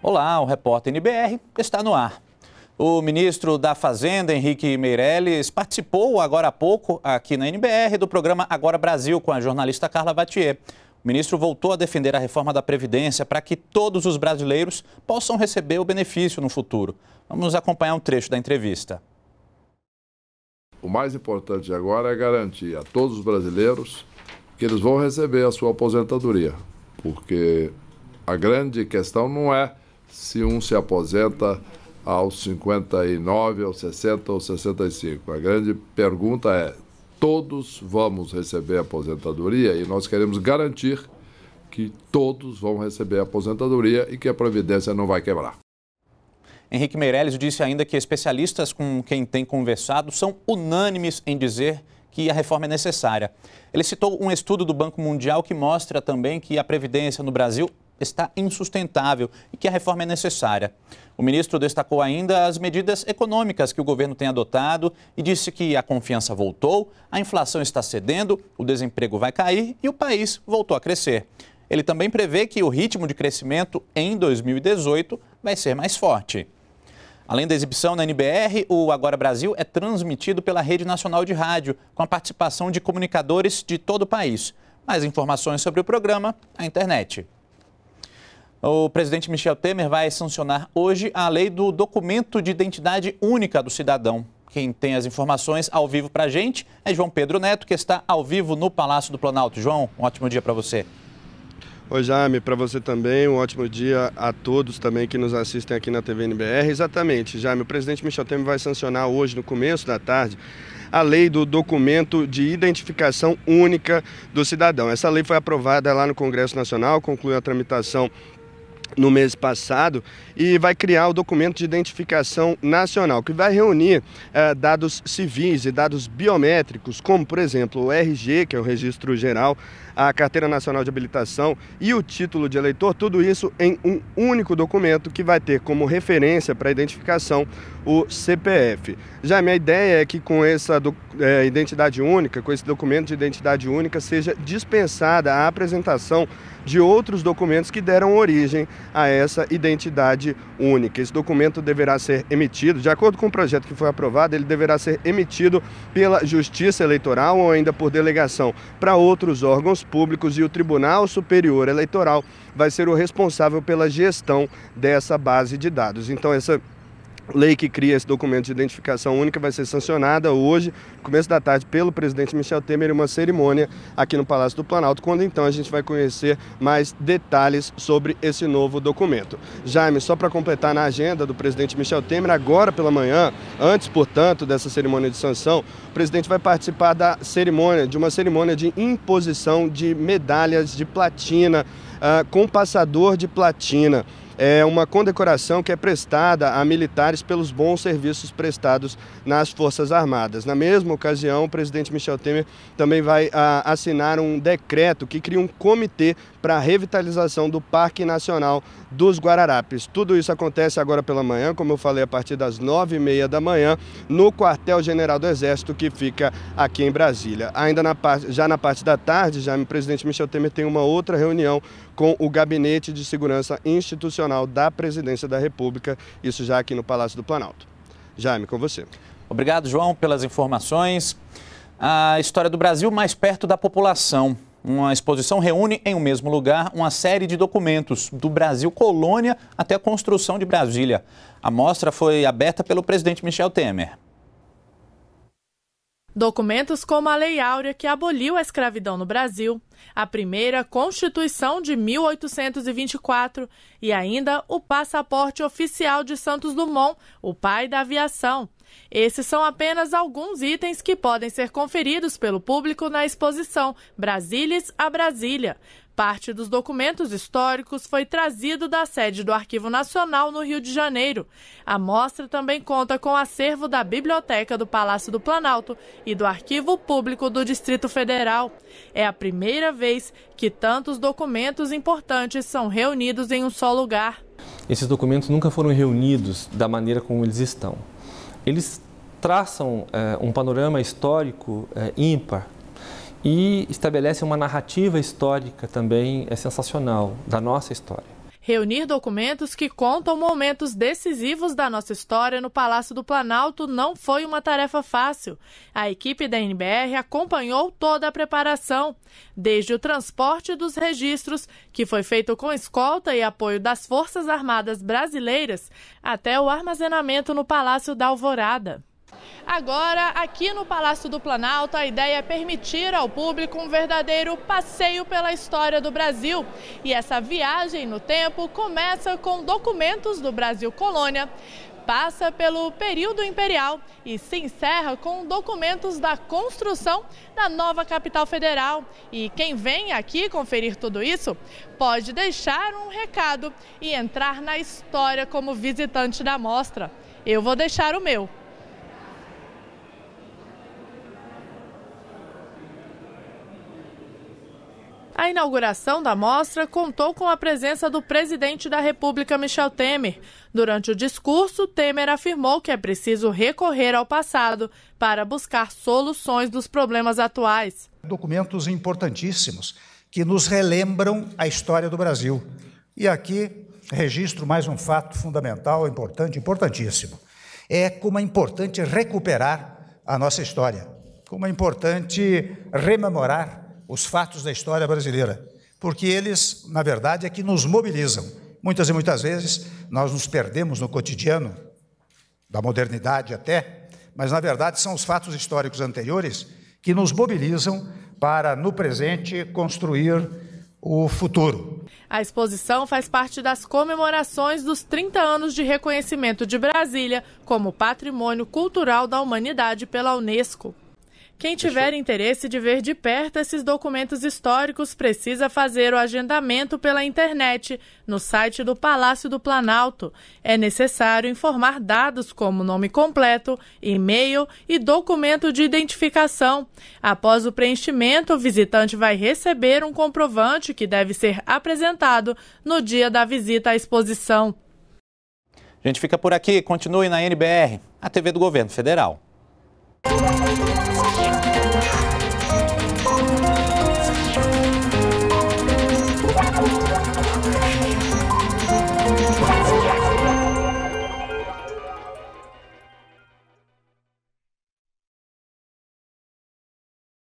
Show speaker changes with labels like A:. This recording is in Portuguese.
A: Olá, o repórter NBR está no ar. O ministro da Fazenda, Henrique Meirelles, participou agora há pouco aqui na NBR do programa Agora Brasil com a jornalista Carla Batier. O ministro voltou a defender a reforma da Previdência para que todos os brasileiros possam receber o benefício no futuro. Vamos acompanhar um trecho da entrevista.
B: O mais importante agora é garantir a todos os brasileiros que eles vão receber a sua aposentadoria, porque a grande questão não é se um se aposenta aos 59, aos 60 ou 65. A grande pergunta é: todos vamos receber aposentadoria e nós queremos garantir que todos vão receber aposentadoria e que a Previdência não vai quebrar. Henrique
A: Meirelles disse ainda que especialistas com quem tem conversado são unânimes em dizer que a reforma é necessária. Ele citou um estudo do Banco Mundial que mostra também que a Previdência no Brasil está insustentável e que a reforma é necessária. O ministro destacou ainda as medidas econômicas que o governo tem adotado e disse que a confiança voltou, a inflação está cedendo, o desemprego vai cair e o país voltou a crescer. Ele também prevê que o ritmo de crescimento em 2018 vai ser mais forte. Além da exibição na NBR, o Agora Brasil é transmitido pela Rede Nacional de Rádio, com a participação de comunicadores de todo o país. Mais informações sobre o programa, na internet. O presidente Michel Temer vai sancionar hoje a lei do documento de identidade única do cidadão. Quem tem as informações ao vivo para a gente é João Pedro Neto, que está ao vivo no Palácio do Planalto. João, um ótimo dia para você.
C: Oi, Jaime, para você também, um ótimo dia a todos também que nos assistem aqui na TV NBR. Exatamente, Jaime, o presidente Michel Temer vai sancionar hoje, no começo da tarde, a lei do documento de identificação única do cidadão. Essa lei foi aprovada lá no Congresso Nacional, conclui a tramitação no mês passado e vai criar o documento de identificação nacional, que vai reunir eh, dados civis e dados biométricos, como por exemplo o RG, que é o Registro Geral, a Carteira Nacional de Habilitação e o título de eleitor, tudo isso em um único documento que vai ter como referência para identificação o CPF. Já a minha ideia é que com essa eh, identidade única, com esse documento de identidade única, seja dispensada a apresentação de outros documentos que deram origem a essa identidade única. Esse documento deverá ser emitido, de acordo com o projeto que foi aprovado, ele deverá ser emitido pela Justiça Eleitoral ou ainda por delegação para outros órgãos públicos e o Tribunal Superior Eleitoral vai ser o responsável pela gestão dessa base de dados. Então, essa lei que cria esse documento de identificação única vai ser sancionada hoje, começo da tarde, pelo presidente Michel Temer, em uma cerimônia aqui no Palácio do Planalto, quando então a gente vai conhecer mais detalhes sobre esse novo documento. Jaime, só para completar na agenda do presidente Michel Temer, agora pela manhã, antes, portanto, dessa cerimônia de sanção, o presidente vai participar da cerimônia, de uma cerimônia de imposição de medalhas de platina, uh, com passador de platina é uma condecoração que é prestada a militares pelos bons serviços prestados nas Forças Armadas. Na mesma ocasião, o presidente Michel Temer também vai a, ah, assinar um decreto que cria um comitê para a revitalização do Parque Nacional dos Guararapes. Tudo isso acontece agora pela manhã, como eu falei, a partir das nove e meia da manhã, no quartel-general do Exército, que fica aqui em Brasília. Ainda na já na parte da tarde, já o presidente Michel Temer tem uma outra reunião com o Gabinete de Segurança Institucional da Presidência da República, isso já aqui no Palácio do Planalto.
A: Jaime, com você. Obrigado, João, pelas informações. A história do Brasil mais perto da população. Uma exposição reúne em um mesmo lugar uma série de documentos, do Brasil colônia até a construção de Brasília. A mostra foi aberta pelo presidente Michel Temer.
B: Documentos como a Lei Áurea, que aboliu a escravidão no Brasil, a primeira Constituição de 1824 e ainda o passaporte oficial de Santos Dumont, o pai da aviação. Esses são apenas alguns itens que podem ser conferidos pelo público na exposição Brasílias a Brasília parte dos documentos históricos foi trazido da sede do Arquivo Nacional no Rio de Janeiro. A mostra também conta com acervo da Biblioteca do Palácio do Planalto e do Arquivo Público do Distrito Federal. É a primeira vez que tantos documentos importantes são reunidos em um só lugar.
A: Esses documentos nunca foram reunidos da maneira como eles estão. Eles traçam é, um panorama histórico é, ímpar e estabelece uma narrativa histórica também é sensacional
B: da nossa história. Reunir documentos que contam momentos decisivos da nossa história no Palácio do Planalto não foi uma tarefa fácil. A equipe da NBR acompanhou toda a preparação, desde o transporte dos registros, que foi feito com escolta e apoio das Forças Armadas Brasileiras, até o armazenamento no Palácio da Alvorada. Agora, aqui no Palácio do Planalto, a ideia é permitir ao público um verdadeiro passeio pela história do Brasil. E essa viagem no tempo começa com documentos do Brasil Colônia, passa pelo período imperial e se encerra com documentos da construção da nova capital federal. E quem vem aqui conferir tudo isso pode deixar um recado e entrar na história como visitante da mostra. Eu vou deixar o meu. A inauguração da mostra contou com a presença do presidente da República, Michel Temer. Durante o discurso, Temer afirmou que é preciso recorrer ao passado para buscar soluções dos problemas atuais.
C: Documentos importantíssimos que nos relembram a história do Brasil. E aqui registro mais um fato fundamental, importante, importantíssimo. É como é importante recuperar a nossa história, como é importante rememorar os fatos da história brasileira, porque eles, na verdade, é que nos mobilizam. Muitas e muitas vezes nós nos perdemos no cotidiano, da modernidade até, mas na verdade são os fatos históricos anteriores que nos mobilizam para, no presente, construir o futuro.
B: A exposição faz parte das comemorações dos 30 anos de reconhecimento de Brasília como Patrimônio Cultural da Humanidade pela Unesco. Quem tiver interesse de ver de perto esses documentos históricos precisa fazer o agendamento pela internet no site do Palácio do Planalto. É necessário informar dados como nome completo, e-mail e documento de identificação. Após o preenchimento, o visitante vai receber um comprovante que deve ser apresentado no dia da visita à exposição.
A: A gente fica por aqui. Continue na NBR, a TV do Governo Federal.